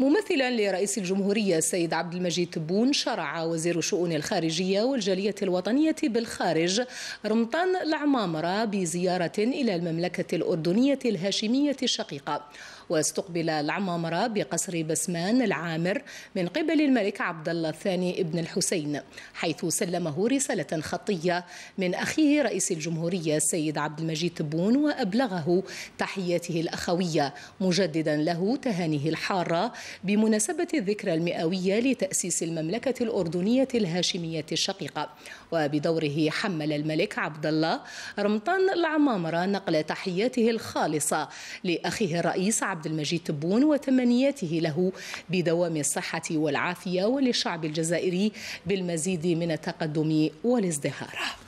ممثلا لرئيس الجمهورية السيد عبد المجيد تبون شرع وزير الشؤون الخارجية والجالية الوطنية بالخارج رمطان العمامرة بزيارة إلى المملكة الأردنية الهاشمية الشقيقة واستقبل العمامرة بقصر بسمان العامر من قبل الملك عبد الله الثاني ابن الحسين حيث سلمه رسالة خطية من أخيه رئيس الجمهورية السيد عبد المجيد تبون وأبلغه تحياته الأخوية مجددا له تهانيه الحارة بمناسبة الذكرى المئوية لتأسيس المملكة الأردنية الهاشمية الشقيقة وبدوره حمل الملك عبد الله رمضان العمامرة نقل تحياته الخالصة لأخيه الرئيس عبد المجيد تبون وتمنياته له بدوام الصحة والعافية وللشعب الجزائري بالمزيد من التقدم والازدهار